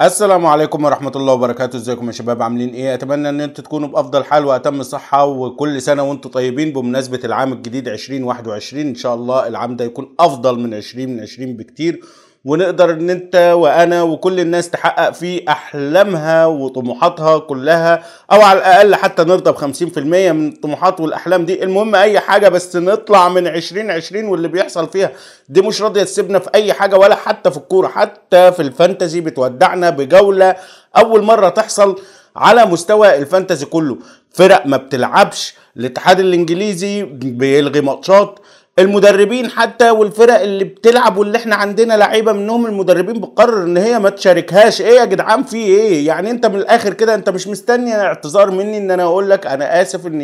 السلام عليكم ورحمة الله وبركاته ازيكم يا شباب عاملين ايه اتمنى ان انتوا تكونوا بافضل حال واتم صحة وكل سنة وانتوا طيبين بمناسبة العام الجديد 2021 ان شاء الله العام ده يكون افضل من 2020 بكتير ونقدر ان انت وانا وكل الناس تحقق فيه احلامها وطموحاتها كلها او على الاقل حتى نرضى ب 50% من الطموحات والاحلام دي المهم اي حاجه بس نطلع من 2020 واللي بيحصل فيها دي مش راضيه تسيبنا في اي حاجه ولا حتى في الكوره حتى في الفانتزي بتودعنا بجوله اول مره تحصل على مستوى الفانتزي كله فرق ما بتلعبش الاتحاد الانجليزي بيلغي ماتشات المدربين حتى والفرق اللي بتلعب واللي احنا عندنا لعيبه منهم المدربين بتقرر ان هي ما تشاركهاش ايه يا جدعان في ايه يعني انت من الاخر كده انت مش مستني اعتذار مني ان انا اقول لك انا اسف ان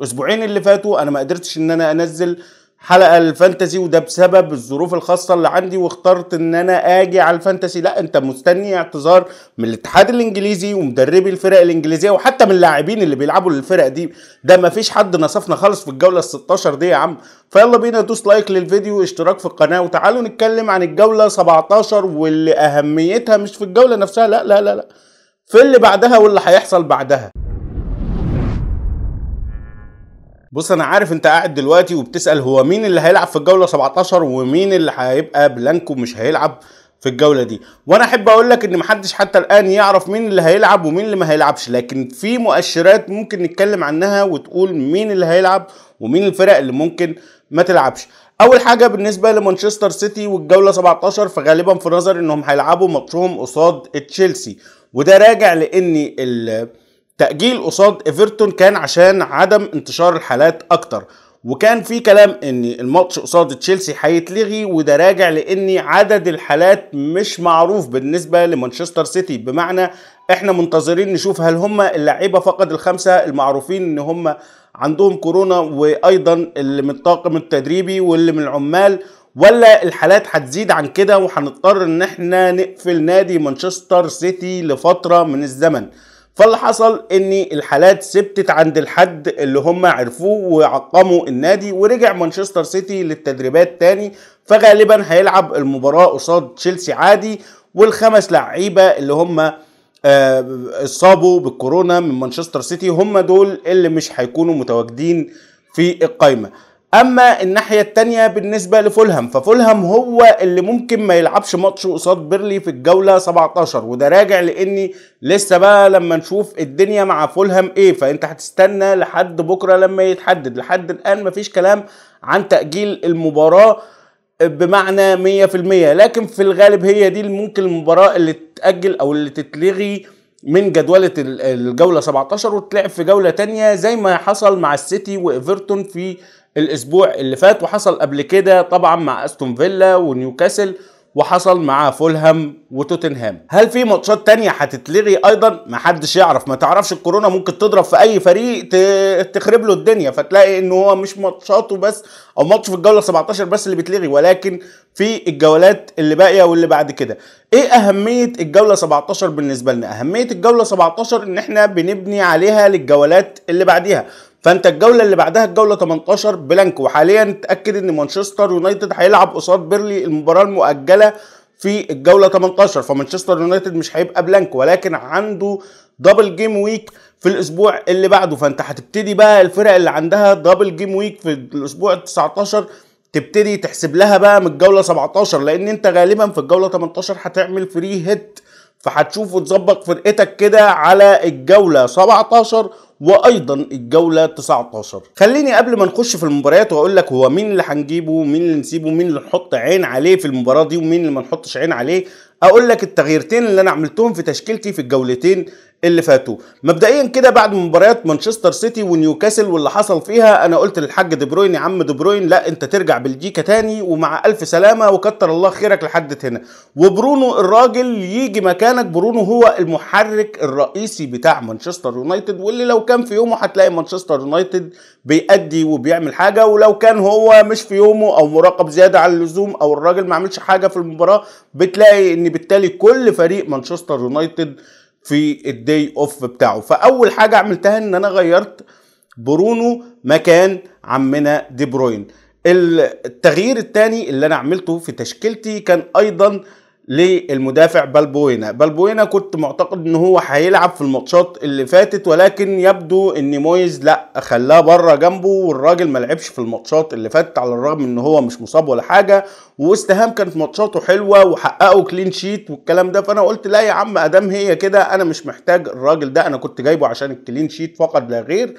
الاسبوعين اللي فاتوا انا ما قدرتش ان انا انزل حلقه الفانتسي وده بسبب الظروف الخاصه اللي عندي واخترت ان انا اجي على الفانتسي لا انت مستني اعتذار من الاتحاد الانجليزي ومدربي الفرق الانجليزيه وحتى من اللاعبين اللي بيلعبوا للفرق دي ده ما فيش حد نصفنا خالص في الجوله ال16 دي يا عم فيلا بينا دوس لايك للفيديو واشتراك في القناه وتعالوا نتكلم عن الجوله 17 واللي اهميتها مش في الجوله نفسها لا لا لا لا في اللي بعدها واللي هيحصل بعدها بص انا عارف انت قاعد دلوقتي وبتسال هو مين اللي هيلعب في الجوله 17 ومين اللي هيبقى بلانكو مش هيلعب في الجوله دي وانا احب اقول لك ان محدش حتى الان يعرف مين اللي هيلعب ومين اللي ما هيلعبش لكن في مؤشرات ممكن نتكلم عنها وتقول مين اللي هيلعب ومين الفرق اللي ممكن ما تلعبش اول حاجه بالنسبه لمانشستر سيتي والجوله 17 فغالبا في نظري انهم هيلعبوا ماتشهم قصاد تشيلسي وده راجع لان ال تأجيل قصاد ايفرتون كان عشان عدم انتشار الحالات اكتر وكان في كلام ان الماتش قصاد تشيلسي هيتلغي وده راجع لان عدد الحالات مش معروف بالنسبه لمانشستر سيتي بمعنى احنا منتظرين نشوف هل هم اللعيبه فقط الخمسه المعروفين ان هم عندهم كورونا وايضا اللي من الطاقم التدريبي واللي من العمال ولا الحالات هتزيد عن كده وهنضطر ان احنا نقفل نادي مانشستر سيتي لفتره من الزمن فاللي حصل ان الحالات ثبتت عند الحد اللي هم عرفوه وعقموا النادي ورجع مانشستر سيتي للتدريبات تاني فغالبا هيلعب المباراه قصاد تشيلسي عادي والخمس لعيبه اللي هم اصابوا آه، بالكورونا من مانشستر سيتي هم دول اللي مش هيكونوا متواجدين في القايمه اما الناحيه الثانيه بالنسبه لفولهام ففولهام هو اللي ممكن ما يلعبش ماتش قصاد بيرلي في الجوله 17 وده راجع لاني لسه بقى لما نشوف الدنيا مع فولهام ايه فانت هتستنى لحد بكره لما يتحدد لحد الان مفيش كلام عن تاجيل المباراه بمعنى 100% لكن في الغالب هي دي ممكن المباراه اللي تتاجل او اللي تتلغي من جدولة الجولة 17 وتلعب في جولة تانية زي ما حصل مع السيتي وإيفرتون في الاسبوع اللي فات وحصل قبل كده طبعا مع استون فيلا ونيوكاسل وحصل مع فولهام وتوتنهام هل في ماتشات تانية هتتلغي ايضا محدش يعرف ما تعرفش الكورونا ممكن تضرب في اي فريق تخرب له الدنيا فتلاقي ان هو مش ماتشاته بس او ماتش في الجوله 17 بس اللي بيتلغي ولكن في الجولات اللي باقيه واللي بعد كده ايه اهميه الجوله 17 بالنسبه لنا اهميه الجوله 17 ان احنا بنبني عليها للجولات اللي بعديها فانت الجوله اللي بعدها الجوله 18 بلانك وحاليا اتاكد ان مانشستر يونايتد هيلعب قصاد بيرلي المباراه المؤجله في الجوله 18 فمانشستر يونايتد مش هيبقى بلانك ولكن عنده دبل جيم ويك في الاسبوع اللي بعده فانت هتبتدي بقى الفرق اللي عندها دبل جيم ويك في الاسبوع 19 تبتدي تحسب لها بقى من الجوله 17 لان انت غالبا في الجوله 18 هتعمل فري هيت فهتشوف وتظبط فرقتك كده على الجوله 17 وايضا الجوله 19 خليني قبل ما نخش في المباريات واقول لك هو مين اللي هنجيبه ومين اللي نسيبه ومين اللي نحط عين عليه في المباراه دي ومين اللي ما نحطش عين عليه اقول لك التغييرتين اللي انا عملتهم في تشكيلتي في الجولتين اللي فاتوا مبدئيا كده بعد مباريات مانشستر سيتي ونيوكاسل واللي حصل فيها انا قلت للحاج دي بروين يا عم دي بروين لا انت ترجع بلجيكا تاني ومع الف سلامه وكتر الله خيرك لحد هنا وبرونو الراجل يجي مكانك برونو هو المحرك الرئيسي بتاع مانشستر يونايتد واللي لو كان في يومه هتلاقي مانشستر يونايتد بيأدي وبيعمل حاجه ولو كان هو مش في يومه او مراقب زياده عن اللزوم او الراجل ما عملش حاجه في المباراه بتلاقي ان بالتالي كل فريق مانشستر يونايتد في الدي اوف بتاعه فاول حاجه عملتها ان انا غيرت برونو مكان عمنا دي بروين التغيير الثاني اللي انا عملته في تشكيلتي كان ايضا للمدافع بالبوينا بالبوينا كنت معتقد ان هو هيلعب في الماتشات اللي فاتت ولكن يبدو ان مويز لا خلاه بره جنبه والراجل ما لعبش في الماتشات اللي فاتت على الرغم ان هو مش مصاب ولا حاجه ووستهام كانت ماتشاته حلوه وحققوا كلين شيت والكلام ده فانا قلت لا يا عم ادام هي كده انا مش محتاج الراجل ده انا كنت جايبه عشان الكلين شيت فقط لا غير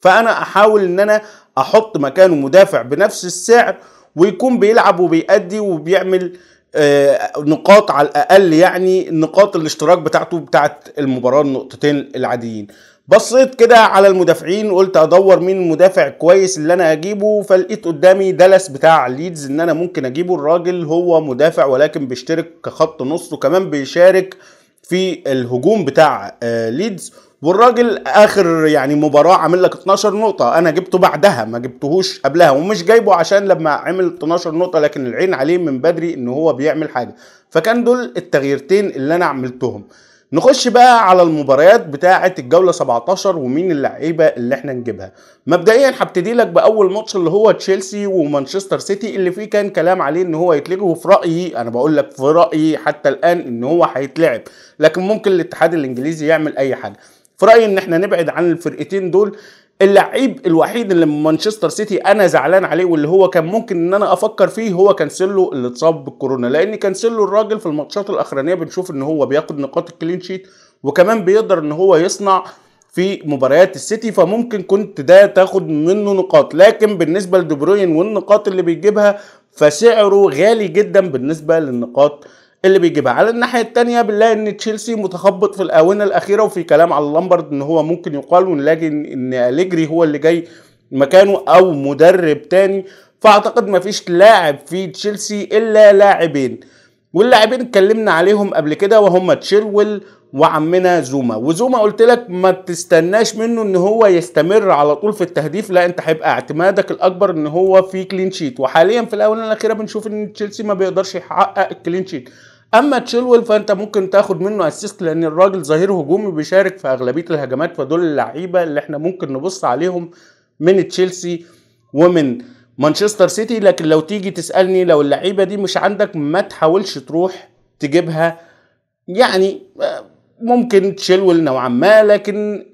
فانا احاول ان انا احط مكانه مدافع بنفس السعر ويكون بيلعب وبيأدي وبيعمل آه، نقاط على الاقل يعني نقاط الاشتراك بتاعته بتاعه المباراه النقطتين العاديين بصيت كده على المدافعين وقلت ادور مين المدافع كويس اللي انا اجيبه فلقيت قدامي دالاس بتاع ليدز ان انا ممكن اجيبه الراجل هو مدافع ولكن بيشترك كخط نص وكمان بيشارك في الهجوم بتاع آه، ليدز والراجل اخر يعني مباراه عامل لك 12 نقطه انا جبته بعدها ما جبتهوش قبلها ومش جايبه عشان لما عمل 12 نقطه لكن العين عليه من بدري ان هو بيعمل حاجه فكان دول التغييرتين اللي انا عملتهم نخش بقى على المباريات بتاعه الجوله 17 ومين اللعيبه اللي احنا نجيبها مبدئيا هبتدي لك باول ماتش اللي هو تشيلسي ومانشستر سيتي اللي فيه كان كلام عليه ان هو يتلغي وفي رايي انا بقول لك في رايي حتى الان ان هو هيتلعب لكن ممكن الاتحاد الانجليزي يعمل اي حاجه في رايي ان احنا نبعد عن الفرقتين دول اللعيب الوحيد اللي مانشستر سيتي انا زعلان عليه واللي هو كان ممكن ان انا افكر فيه هو كانسيلو اللي اتصاب بالكورونا لان كانسيلو الراجل في الماتشات الاخرانيه بنشوف ان هو بياخد نقاط الكلين شيت وكمان بيقدر ان هو يصنع في مباريات السيتي فممكن كنت ده تاخد منه نقاط لكن بالنسبه لدي بروين والنقاط اللي بيجيبها فسعره غالي جدا بالنسبه للنقاط اللي بيجيبها على الناحيه الثانيه بنلاقي ان تشيلسي متخبط في الاونه الاخيره وفي كلام على لامبرد ان هو ممكن يقال ونلاقي ان اليجري هو اللي جاي مكانه او مدرب تاني فاعتقد مفيش لاعب في تشيلسي الا لاعبين واللاعبين اتكلمنا عليهم قبل كده وهم تشيلول وعمنا زوما وزوما قلت لك ما تستناش منه ان هو يستمر على طول في التهديف لا انت هيبقى اعتمادك الاكبر ان هو في كلين شيت وحاليا في الاونه الاخيره بنشوف ان تشيلسي ما بيقدرش يحقق الكلين شيت اما تشيلويل فانت ممكن تاخد منه اسيست لان الراجل ظهير هجومي بيشارك في اغلبيه الهجمات فدول اللعيبه اللي احنا ممكن نبص عليهم من تشيلسي ومن مانشستر سيتي لكن لو تيجي تسالني لو اللعيبه دي مش عندك ما تحاولش تروح تجيبها يعني آه، ممكن تشلول نوعا ما لكن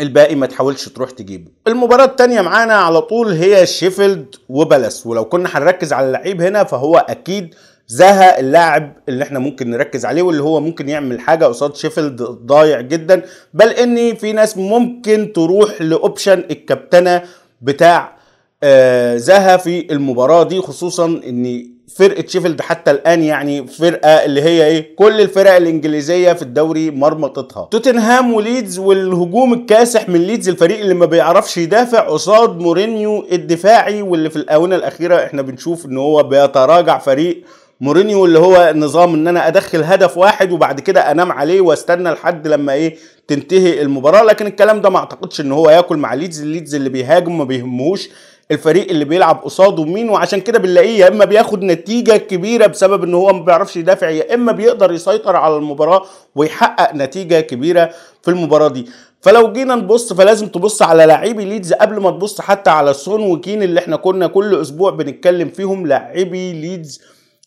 الباقي ما تحاولش تروح تجيبه المباراة التانية معانا على طول هي شيفيلد وبلس ولو كنا هنركز على اللعيب هنا فهو اكيد زها اللاعب اللي احنا ممكن نركز عليه واللي هو ممكن يعمل حاجه قصاد شيفيلد ضايع جدا بل ان في ناس ممكن تروح لاوبشن الكابتنه بتاع آه زها في المباراه دي خصوصا ان فرقه شيفيلد حتى الان يعني فرقه اللي هي ايه كل الفرق الانجليزيه في الدوري مرمطتها توتنهام وليدز والهجوم الكاسح من ليدز الفريق اللي ما بيعرفش يدافع قصاد مورينيو الدفاعي واللي في الاونه الاخيره احنا بنشوف ان هو بيتراجع فريق مورينيو اللي هو نظام ان انا ادخل هدف واحد وبعد كده انام عليه واستنى لحد لما ايه تنتهي المباراه لكن الكلام ده ما اعتقدش ان هو ياكل مع ليدز ليدز اللي بيهاجم ما بيهموش الفريق اللي بيلعب قصاده مين وعشان كده بنلاقيه يا اما بياخد نتيجه كبيره بسبب ان هو ما بيعرفش يدافع يا اما بيقدر يسيطر على المباراه ويحقق نتيجه كبيره في المباراه دي فلو جينا نبص فلازم تبص على لاعبي ليدز قبل ما تبص حتى على سون وكين اللي احنا كنا كل اسبوع بنتكلم فيهم لاعبي ليدز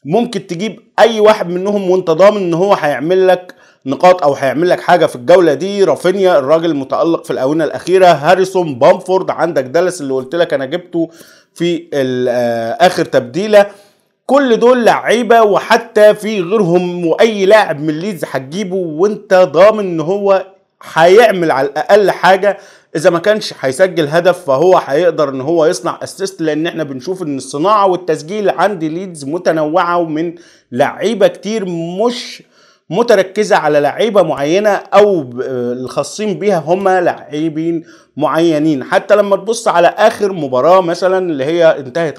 ممكن تجيب اي واحد منهم وانت ضامن ان هو هيعمل لك نقاط او هيعمل لك حاجه في الجوله دي رافينيا الراجل المتالق في الاونه الاخيره هاريسون بامفورد عندك دالاس اللي قلت لك انا جبته في آه، اخر تبديله كل دول لعيبه وحتى في غيرهم واي لاعب من ليدز هتجيبه وانت ضامن ان هو هيعمل على الاقل حاجه اذا ما كانش هيسجل هدف فهو هيقدر ان هو يصنع اسيست لان احنا بنشوف ان الصناعه والتسجيل عند ليدز متنوعه ومن لعيبه كتير مش متركزه على لعيبه معينه او الخاصين بيها هم لعيبين معينين حتى لما تبص على اخر مباراه مثلا اللي هي انتهت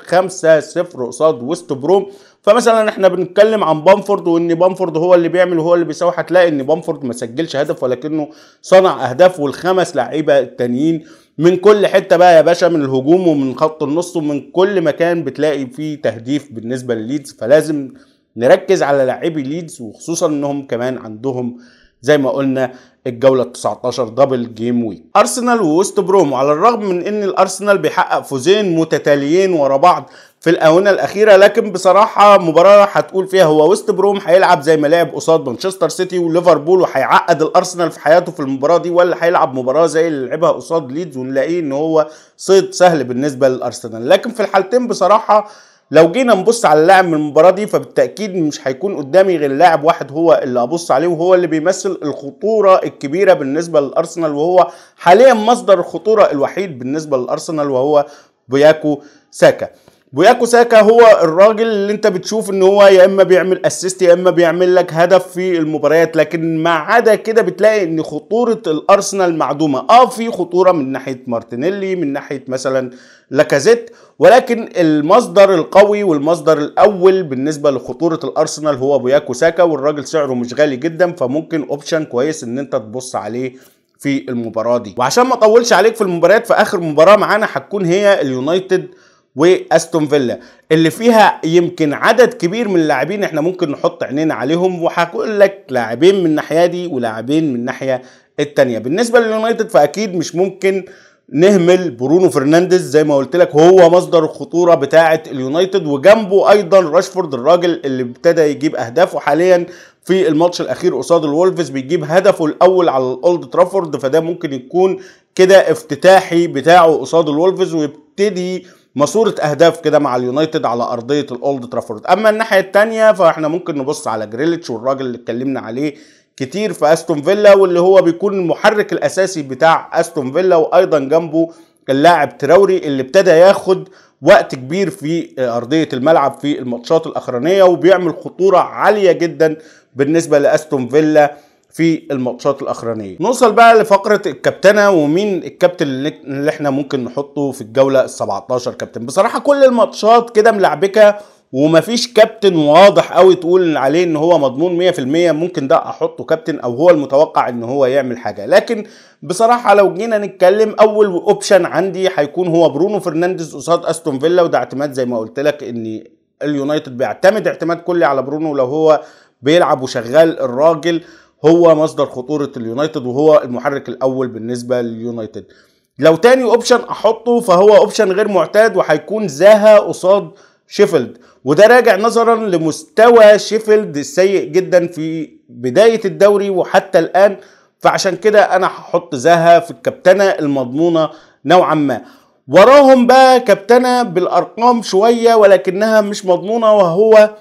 5-0 قصاد ويست بروم فمثلا احنا بنتكلم عن بامفورد وان بامفورد هو اللي بيعمل وهو اللي بيساوي هتلاقي ان بامفورد ما سجلش هدف ولكنه صنع اهداف والخمس لعيبه التانيين من كل حته بقى يا باشا من الهجوم ومن خط النص ومن كل مكان بتلاقي فيه تهديف بالنسبه لليدز فلازم نركز على لاعبي ليدز وخصوصا انهم كمان عندهم زي ما قلنا الجولة ال 19 دبل جيم ويك أرسنال ووست بروم على الرغم من أن الأرسنال بيحقق فوزين متتاليين ورا بعض في الآونة الأخيرة لكن بصراحة مباراة هتقول فيها هو ويست بروم هيلعب زي ما لعب قصاد مانشستر سيتي وليفربول وهيعقد الأرسنال في حياته في المباراة دي ولا هيلعب مباراة زي اللي لعبها قصاد ليدز ونلاقيه إن هو صيد سهل بالنسبة للأرسنال لكن في الحالتين بصراحة لو جينا نبص على اللاعب من المباراه دي فبالتاكيد مش هيكون قدامي غير لاعب واحد هو اللي ابص عليه وهو اللي بيمثل الخطوره الكبيره بالنسبه للارسنال وهو حاليا مصدر الخطوره الوحيد بالنسبه للارسنال وهو بياكو ساكا بوياكو ساكا هو الراجل اللي انت بتشوف ان هو يا اما بيعمل اسيست يا اما بيعمل لك هدف في المباريات لكن ما عدا كده بتلاقي ان خطوره الارسنال معدومه اه في خطوره من ناحيه مارتينيلي من ناحيه مثلا لاكازيت ولكن المصدر القوي والمصدر الاول بالنسبه لخطوره الارسنال هو بوياكو ساكا والراجل سعره مش غالي جدا فممكن اوبشن كويس ان انت تبص عليه في المباراه دي وعشان ما اطولش عليك في المباريات في اخر مباراه معانا هتكون هي اليونايتد واستون فيلا اللي فيها يمكن عدد كبير من اللاعبين احنا ممكن نحط عينينا عليهم وهقول لك لاعبين من الناحيه دي ولاعبين من الناحيه التانية بالنسبه لليونايتد فاكيد مش ممكن نهمل برونو فرنانديز زي ما قلت لك هو مصدر الخطوره بتاعه اليونايتد وجنبه ايضا راشفورد الراجل اللي ابتدى يجيب اهدافه حاليا في الماتش الاخير قصاد الولفز بيجيب هدفه الاول على الاولد ترافورد فده ممكن يكون كده افتتاحي بتاعه قصاد الولفز ويبتدي ماسوره اهداف كده مع اليونايتد على ارضيه الاولد ترافورد اما الناحيه الثانيه فاحنا ممكن نبص على جريليتش والراجل اللي اتكلمنا عليه كتير في استون فيلا واللي هو بيكون المحرك الاساسي بتاع استون فيلا وايضا جنبه اللاعب تراوري اللي ابتدى ياخد وقت كبير في ارضيه الملعب في الماتشات الاخرانيه وبيعمل خطوره عاليه جدا بالنسبه لاستون فيلا في الماتشات الاخرانيه نوصل بقى لفقره الكابتنه ومين الكابتن اللي احنا ممكن نحطه في الجوله ال17 كابتن بصراحه كل الماتشات كده ملعبكه ومفيش كابتن واضح قوي تقول عليه ان هو مضمون 100% ممكن ده احطه كابتن او هو المتوقع ان هو يعمل حاجه لكن بصراحه لو جينا نتكلم اول اوبشن عندي هيكون هو برونو فرنانديز قصاد استون فيلا وده اعتماد زي ما قلت لك ان اليونايتد بيعتمد اعتماد كلي على برونو لو هو بيلعب وشغال الراجل هو مصدر خطوره اليونايتد وهو المحرك الاول بالنسبه لليونايتد لو تاني اوبشن احطه فهو اوبشن غير معتاد وهيكون زاها قصاد شيفيلد وده راجع نظرا لمستوى شيفيلد السيء جدا في بدايه الدوري وحتى الان فعشان كده انا هحط زاها في الكابتنه المضمونه نوعا ما وراهم بقى كابتنه بالارقام شويه ولكنها مش مضمونه وهو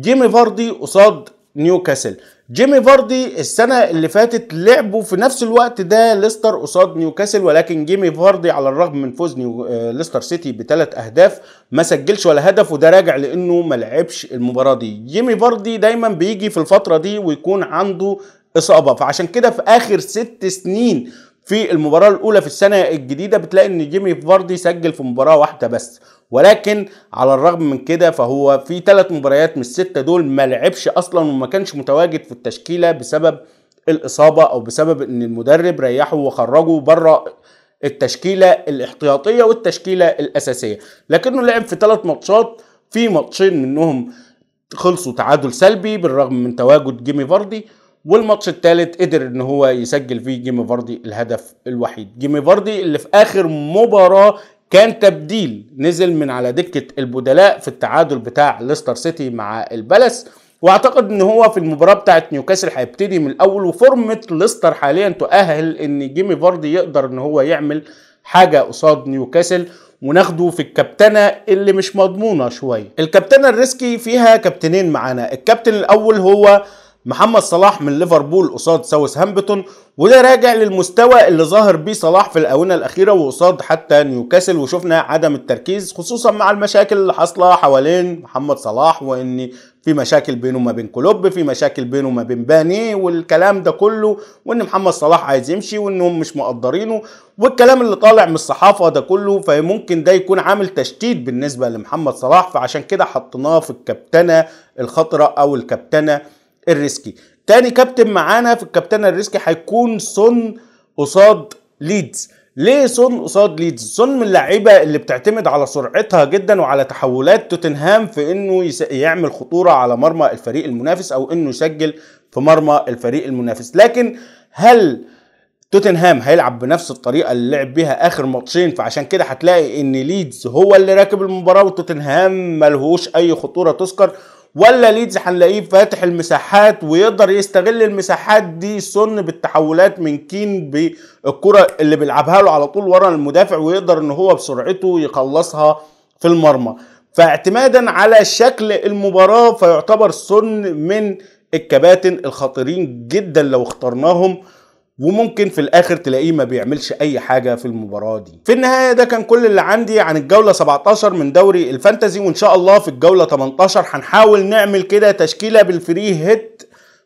جيمي فاردي قصاد نيوكاسل جيمي فاردي السنة اللي فاتت لعبوا في نفس الوقت ده ليستر قصاد نيوكاسل ولكن جيمي فاردي على الرغم من فوز نيو... آه، ليستر سيتي بثلاث أهداف ما سجلش ولا هدف وده راجع لأنه ما لعبش المباراة دي جيمي فاردي دايما بيجي في الفترة دي ويكون عنده إصابة فعشان كده في آخر ست سنين في المباراه الاولى في السنه الجديده بتلاقي ان جيمي فاردي سجل في مباراه واحده بس ولكن على الرغم من كده فهو في ثلاث مباريات من السته دول ما لعبش اصلا وما كانش متواجد في التشكيله بسبب الاصابه او بسبب ان المدرب ريحه وخرجه بره التشكيله الاحتياطيه والتشكيله الاساسيه لكنه لعب في ثلاث ماتشات في ماتشين منهم خلصوا تعادل سلبي بالرغم من تواجد جيمي فاردي والماتش الثالث قدر ان هو يسجل فيه جيمي فاردي الهدف الوحيد جيمي فاردي اللي في اخر مباراه كان تبديل نزل من على دكه البدلاء في التعادل بتاع ليستر سيتي مع البلس واعتقد ان هو في المباراه بتاعه نيوكاسل هيبتدي من الاول وفورمه ليستر حاليا تؤهل ان جيمي فاردي يقدر ان هو يعمل حاجه قصاد نيوكاسل وناخده في الكابتنه اللي مش مضمونه شويه الكابتنه الريسكي فيها كابتنين معانا الكابتن الاول هو محمد صلاح من ليفربول قصاد ساوث هامبتون وده راجع للمستوى اللي ظاهر بيه صلاح في الاونه الاخيره وقصاد حتى نيوكاسل وشفنا عدم التركيز خصوصا مع المشاكل اللي حاصله حوالين محمد صلاح وان في مشاكل بينه وما بين كلوب في مشاكل بينه وما بين بانيه والكلام ده كله وان محمد صلاح عايز يمشي وانهم مش مقدرينه والكلام اللي طالع من الصحافه ده كله فممكن ده يكون عامل تشتيت بالنسبه لمحمد صلاح فعشان كده حطيناه في الكابتنه الخطره او الكابتنه الريسكي تاني كابتن معانا في الكابتنه الريسكي هيكون سون قصاد ليدز ليه سون قصاد ليدز سون من اللعيبه اللي بتعتمد على سرعتها جدا وعلى تحولات توتنهام في انه يعمل خطوره على مرمى الفريق المنافس او انه يسجل في مرمى الفريق المنافس لكن هل توتنهام هيلعب بنفس الطريقه اللي لعب بيها اخر ماتشين فعشان كده هتلاقي ان ليدز هو اللي راكب المباراه وتوتنهام ملهوش اي خطوره تذكر ولا ليدز هنلاقيه فاتح المساحات ويقدر يستغل المساحات دي سن بالتحولات من كين بالكرة اللي بيلعبها له على طول ورا المدافع ويقدر ان هو بسرعته يخلصها في المرمى فاعتمادا على شكل المباراة فيعتبر سن من الكباتن الخطيرين جدا لو اخترناهم وممكن في الاخر تلاقيه ما بيعملش اي حاجه في المباراه دي في النهايه ده كان كل اللي عندي عن الجوله 17 من دوري الفانتزي وان شاء الله في الجوله 18 هنحاول نعمل كده تشكيله بالفري هيت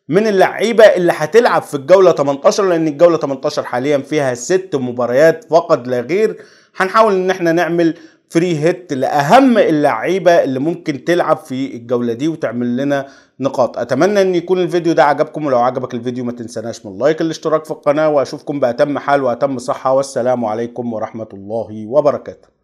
من اللعيبه اللي هتلعب في الجوله 18 لان الجوله 18 حاليا فيها ست مباريات فقط لا غير هنحاول ان احنا نعمل فري هيت لاهم اللعيبه اللي ممكن تلعب في الجوله دي وتعمل لنا نقاط اتمنى ان يكون الفيديو ده عجبكم ولو عجبك الفيديو ما تنسناش من لايك الاشتراك في القناه واشوفكم باتم حال واتم صحه والسلام عليكم ورحمه الله وبركاته